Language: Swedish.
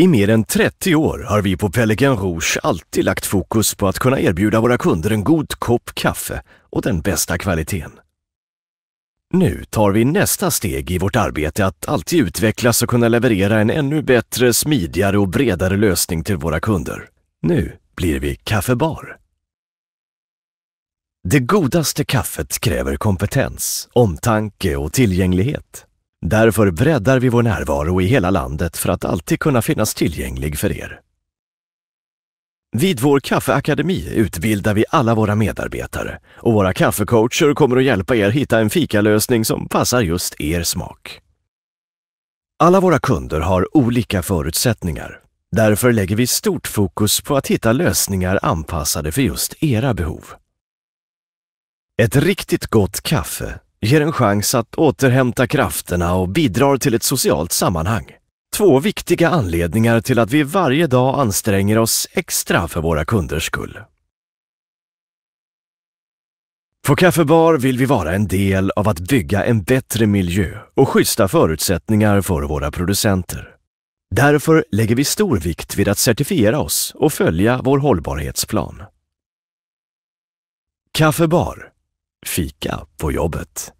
I mer än 30 år har vi på Pelican Rouge alltid lagt fokus på att kunna erbjuda våra kunder en god kopp kaffe och den bästa kvaliteten. Nu tar vi nästa steg i vårt arbete att alltid utvecklas och kunna leverera en ännu bättre, smidigare och bredare lösning till våra kunder. Nu blir vi kaffebar. Det godaste kaffet kräver kompetens, omtanke och tillgänglighet. Därför breddar vi vår närvaro i hela landet för att alltid kunna finnas tillgänglig för er. Vid vår kaffeakademi utbildar vi alla våra medarbetare och våra kaffecoacher kommer att hjälpa er hitta en fikalösning som passar just er smak. Alla våra kunder har olika förutsättningar. Därför lägger vi stort fokus på att hitta lösningar anpassade för just era behov. Ett riktigt gott kaffe ger en chans att återhämta krafterna och bidrar till ett socialt sammanhang. Två viktiga anledningar till att vi varje dag anstränger oss extra för våra kunders skull. På Kaffebar vill vi vara en del av att bygga en bättre miljö och schyssta förutsättningar för våra producenter. Därför lägger vi stor vikt vid att certifiera oss och följa vår hållbarhetsplan. Kaffebar Fika på jobbet.